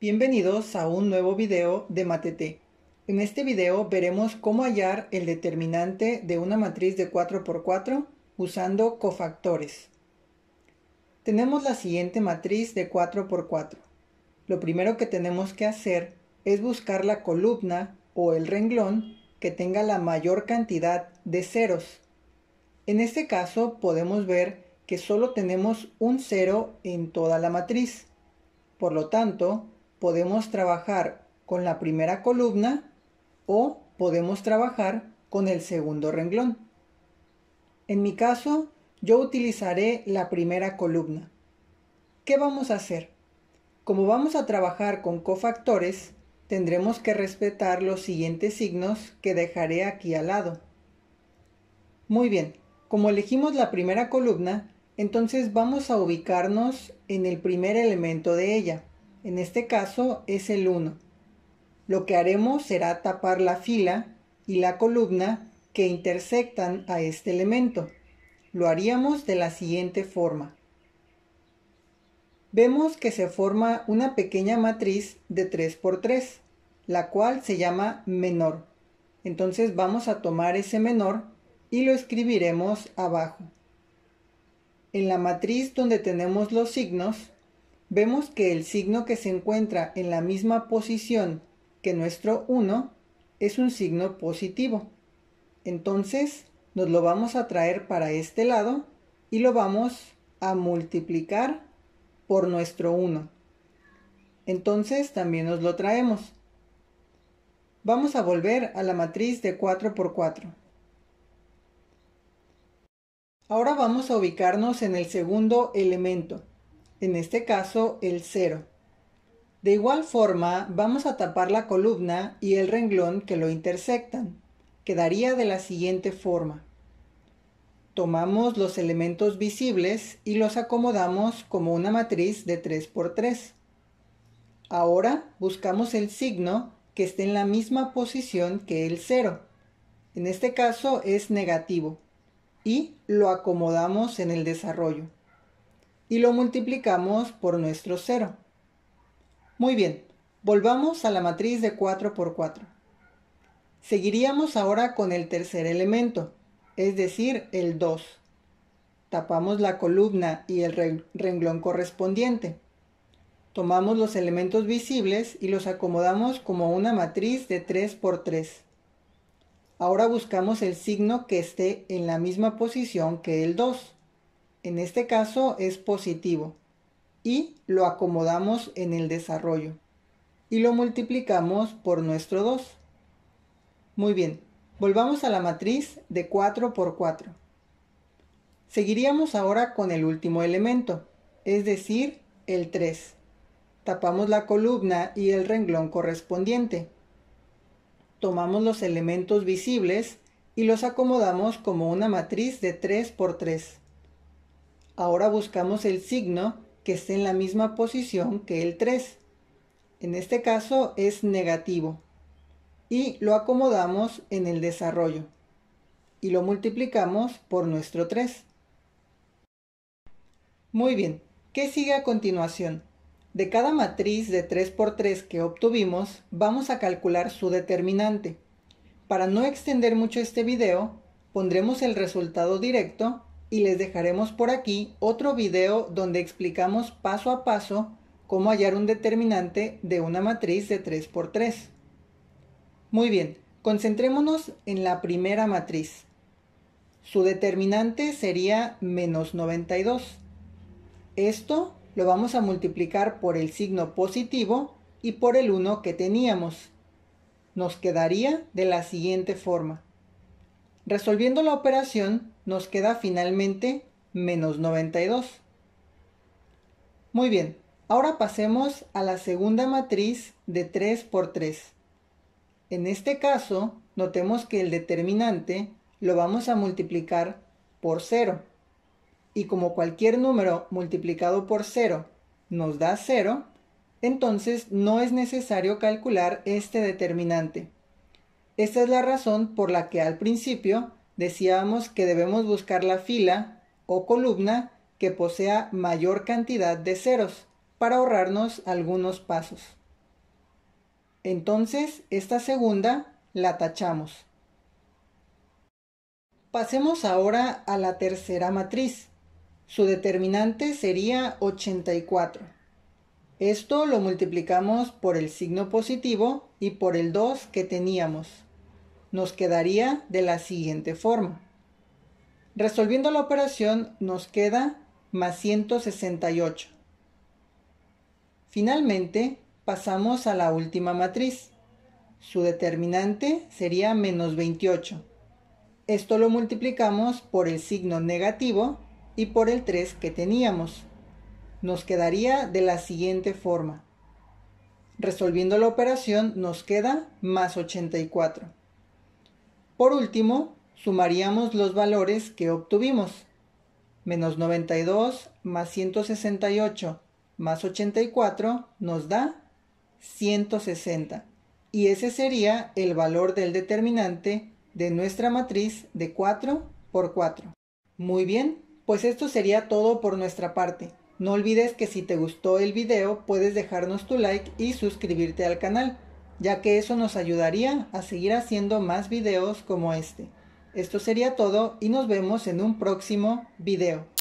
Bienvenidos a un nuevo video de Matete. En este video veremos cómo hallar el determinante de una matriz de 4x4 usando cofactores. Tenemos la siguiente matriz de 4x4. Lo primero que tenemos que hacer es buscar la columna o el renglón que tenga la mayor cantidad de ceros. En este caso podemos ver que solo tenemos un cero en toda la matriz. Por lo tanto, podemos trabajar con la primera columna o podemos trabajar con el segundo renglón. En mi caso, yo utilizaré la primera columna. ¿Qué vamos a hacer? Como vamos a trabajar con cofactores, tendremos que respetar los siguientes signos que dejaré aquí al lado. Muy bien, como elegimos la primera columna, entonces vamos a ubicarnos en el primer elemento de ella. En este caso es el 1. Lo que haremos será tapar la fila y la columna que intersectan a este elemento. Lo haríamos de la siguiente forma. Vemos que se forma una pequeña matriz de 3x3, la cual se llama menor. Entonces vamos a tomar ese menor y lo escribiremos abajo. En la matriz donde tenemos los signos, vemos que el signo que se encuentra en la misma posición que nuestro 1 es un signo positivo. Entonces, nos lo vamos a traer para este lado y lo vamos a multiplicar por nuestro 1. Entonces, también nos lo traemos. Vamos a volver a la matriz de 4 por 4. Ahora vamos a ubicarnos en el segundo elemento, en este caso el 0. De igual forma, vamos a tapar la columna y el renglón que lo intersectan. Quedaría de la siguiente forma. Tomamos los elementos visibles y los acomodamos como una matriz de 3x3. Ahora buscamos el signo que esté en la misma posición que el 0. En este caso es negativo y lo acomodamos en el desarrollo y lo multiplicamos por nuestro cero. Muy bien, volvamos a la matriz de 4 por 4. Seguiríamos ahora con el tercer elemento, es decir, el 2. Tapamos la columna y el renglón correspondiente. Tomamos los elementos visibles y los acomodamos como una matriz de 3 por 3. Ahora buscamos el signo que esté en la misma posición que el 2. En este caso es positivo. Y lo acomodamos en el desarrollo. Y lo multiplicamos por nuestro 2. Muy bien, volvamos a la matriz de 4 por 4. Seguiríamos ahora con el último elemento, es decir, el 3. Tapamos la columna y el renglón correspondiente tomamos los elementos visibles y los acomodamos como una matriz de 3 por 3. Ahora buscamos el signo que esté en la misma posición que el 3. En este caso es negativo. Y lo acomodamos en el desarrollo. Y lo multiplicamos por nuestro 3. Muy bien, ¿qué sigue a continuación? De cada matriz de 3x3 que obtuvimos, vamos a calcular su determinante. Para no extender mucho este video, pondremos el resultado directo y les dejaremos por aquí otro video donde explicamos paso a paso cómo hallar un determinante de una matriz de 3x3. Muy bien, concentrémonos en la primera matriz. Su determinante sería menos 92. Esto lo vamos a multiplicar por el signo positivo y por el 1 que teníamos. Nos quedaría de la siguiente forma. Resolviendo la operación nos queda finalmente menos 92. Muy bien, ahora pasemos a la segunda matriz de 3 por 3. En este caso, notemos que el determinante lo vamos a multiplicar por 0 y como cualquier número multiplicado por 0 nos da 0, entonces no es necesario calcular este determinante. Esta es la razón por la que al principio decíamos que debemos buscar la fila o columna que posea mayor cantidad de ceros para ahorrarnos algunos pasos. Entonces, esta segunda la tachamos. Pasemos ahora a la tercera matriz su determinante sería 84. Esto lo multiplicamos por el signo positivo y por el 2 que teníamos. Nos quedaría de la siguiente forma. Resolviendo la operación nos queda más 168. Finalmente, pasamos a la última matriz. Su determinante sería menos 28. Esto lo multiplicamos por el signo negativo y por el 3 que teníamos. Nos quedaría de la siguiente forma. Resolviendo la operación nos queda más 84. Por último, sumaríamos los valores que obtuvimos. Menos 92 más 168 más 84 nos da 160. Y ese sería el valor del determinante de nuestra matriz de 4 por 4. Muy bien, pues esto sería todo por nuestra parte. No olvides que si te gustó el video puedes dejarnos tu like y suscribirte al canal, ya que eso nos ayudaría a seguir haciendo más videos como este. Esto sería todo y nos vemos en un próximo video.